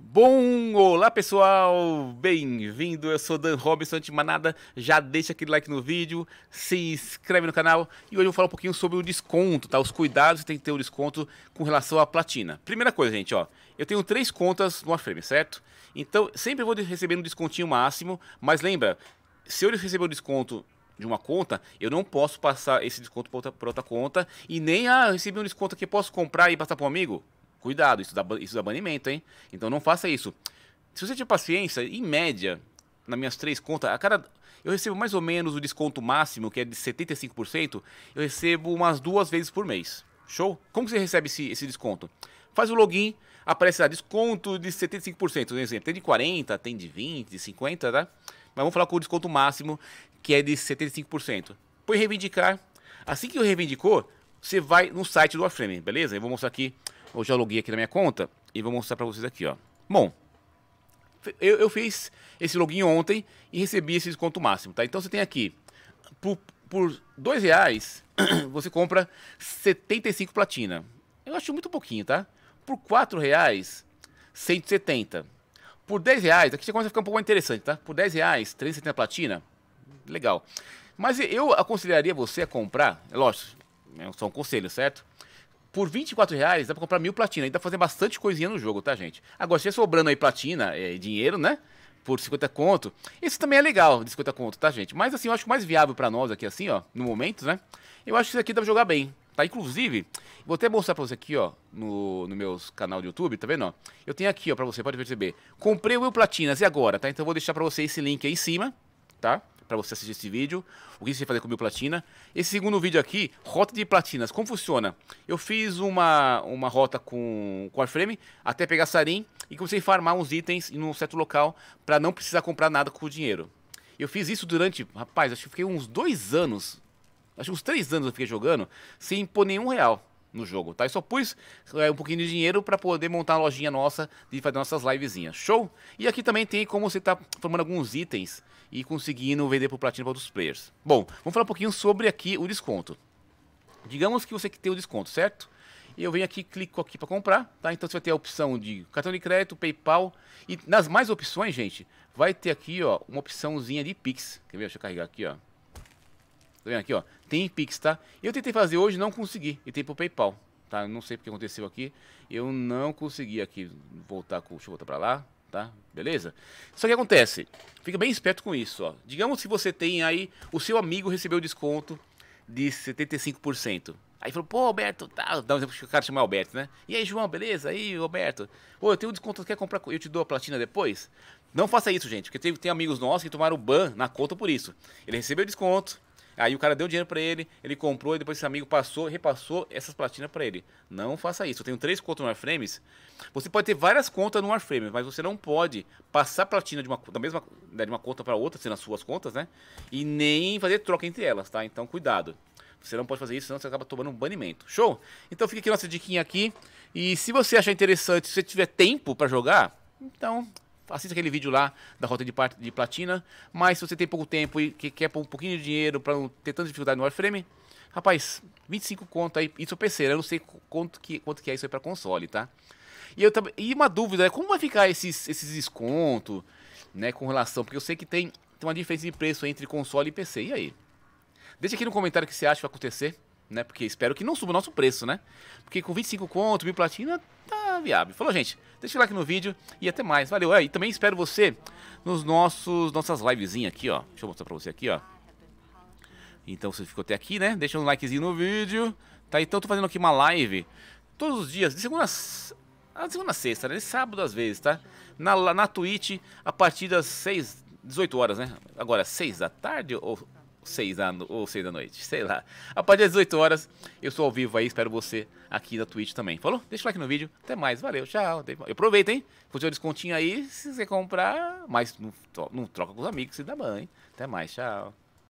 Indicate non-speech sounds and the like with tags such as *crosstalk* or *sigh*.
Bom, olá pessoal, bem-vindo, eu sou Dan Robson, antes de mais nada, já deixa aquele like no vídeo, se inscreve no canal e hoje eu vou falar um pouquinho sobre o desconto, tá? Os cuidados que tem que ter o desconto com relação à platina. Primeira coisa, gente, ó, eu tenho três contas no Warframe, certo? Então, sempre vou receber um descontinho máximo, mas lembra, se eu receber o desconto de uma conta, eu não posso passar esse desconto para outra, outra, conta e nem, ah, recebi um desconto que posso comprar e passar para um amigo? Cuidado, isso dá, isso dá banimento, hein? Então não faça isso. Se você tiver paciência, em média, nas minhas três contas, a cada. Eu recebo mais ou menos o desconto máximo, que é de 75%, eu recebo umas duas vezes por mês. Show? Como você recebe esse, esse desconto? Faz o login, aparece lá, desconto de 75%, um exemplo. Tem de 40%, tem de 20%, de 50%, tá? Mas vamos falar com o desconto máximo, que é de 75%. Põe reivindicar. Assim que eu reivindicou, você vai no site do Warframe, beleza? Eu vou mostrar aqui eu já loguei aqui na minha conta e vou mostrar para vocês aqui, ó. Bom, eu, eu, fiz esse login ontem e recebi esse desconto máximo, tá? Então você tem aqui, por, por dois reais, *clears throat* você compra 75 platina. Eu acho muito pouquinho, tá? Por quatro reais, 170. Por 10 reais, aqui já começa a ficar um pouco mais interessante, tá? Por 10 reais, 370 platina, legal. Mas eu aconselharia você a comprar, é lógico, é só um conselho, certo? por 24 reais dá pra comprar mil platina. ainda dá pra fazer bastante coisinha no jogo, tá, gente? Agora, se é sobrando aí platina e é, dinheiro, né? Por 50 conto. Esse também é legal, de 50 conto, tá, gente? Mas assim, eu acho que mais viável para nós aqui, assim, ó, no momento, né? Eu acho que isso aqui dá pra jogar bem, tá? Inclusive, vou até mostrar pra você aqui, ó, no, no meu canal do YouTube, tá vendo, ó? Eu tenho aqui, ó, pra você, pode perceber. Comprei o Will Platinas, e agora, tá? Então eu vou deixar pra você esse link aí em cima, tá? para você assistir esse vídeo, o que você fazer com mil platina. Esse segundo vídeo aqui, rota de platinas, como funciona? Eu fiz uma, uma rota com, com Warframe até pegar sarim e comecei a farmar uns itens em um certo local para não precisar comprar nada com o dinheiro. Eu fiz isso durante, rapaz, acho que fiquei uns dois anos, acho que uns três anos eu fiquei jogando sem pôr nenhum real no jogo, tá? Eu só pus é, um pouquinho de dinheiro para poder montar a lojinha nossa e fazer nossas livezinhas. Show? E aqui também tem como você tá formando alguns itens e conseguindo vender por platino para outros players. Bom, vamos falar um pouquinho sobre aqui o desconto. Digamos que você que tem o desconto, certo? E eu venho aqui, clico aqui para comprar, tá? Então você vai ter a opção de cartão de crédito, PayPal e nas mais opções, gente, vai ter aqui, ó, uma opçãozinha de Pix. Quer ver? Deixa eu carregar aqui, ó. Tá vendo aqui, ó? Tem Pix, tá? Eu tentei fazer hoje, não consegui. E tem pro PayPal, tá? não sei o que aconteceu aqui. Eu não consegui aqui voltar com. Deixa eu voltar pra lá, tá? Beleza? Só que acontece. Fica bem esperto com isso, ó. Digamos que você tem aí. O seu amigo recebeu desconto de 75%. Aí falou, pô, Alberto, tá, dá um exemplo que o cara chama Alberto, né? E aí, João, beleza? Aí, Alberto, pô, eu tenho um desconto, quer comprar, eu te dou a platina depois? Não faça isso, gente, porque tem, tem amigos nossos que tomaram ban na conta por isso. Ele recebeu desconto, Aí o cara deu dinheiro para ele, ele comprou e depois esse amigo passou, repassou essas platinas para ele. Não faça isso. Eu tenho três contas no Warframes. Você pode ter várias contas no Warframes, mas você não pode passar platina de uma, da mesma, né, de uma conta para outra, sendo as suas contas, né? E nem fazer troca entre elas, tá? Então cuidado. Você não pode fazer isso, senão você acaba tomando um banimento. Show? Então fica aqui nossa diquinha aqui. E se você achar interessante, se você tiver tempo para jogar, então assista aquele vídeo lá da rota de, de platina. Mas se você tem pouco tempo e que quer um pouquinho de dinheiro para não ter tanta dificuldade no warframe, rapaz, 25 conto aí, isso é PC, eu não sei quanto que, quanto que é isso aí para console, tá? E, eu, e uma dúvida é como vai ficar esses, esses descontos, né, com relação, porque eu sei que tem, tem uma diferença de preço entre console e PC, e aí? Deixa aqui no comentário o que você acha que vai acontecer, né? Porque espero que não suba o nosso preço, né? Porque com 25 conto, mil platina, tá viável. Falou, gente. Deixa o like no vídeo e até mais. Valeu. É, e também espero você nos nossos nossas livezinhas aqui, ó. Deixa eu mostrar pra você aqui, ó. Então, você ficou até aqui, né? Deixa um likezinho no vídeo. Tá, então eu tô fazendo aqui uma live todos os dias, de segunda a ah, segunda a sexta, né? De sábado às vezes, tá? Na, na Twitch, a partir das 6, 18 horas, né? Agora, 6 da tarde ou 6 da ou 6 da noite, sei lá. A partir das 18 horas, eu sou ao vivo aí, espero você aqui na Twitch também. Falou? Deixa o like no vídeo, até mais, valeu, tchau. Aproveita, hein? Funciona o descontinho aí, se você comprar, mas não, troca com os amigos se dá mãe. Até mais, tchau.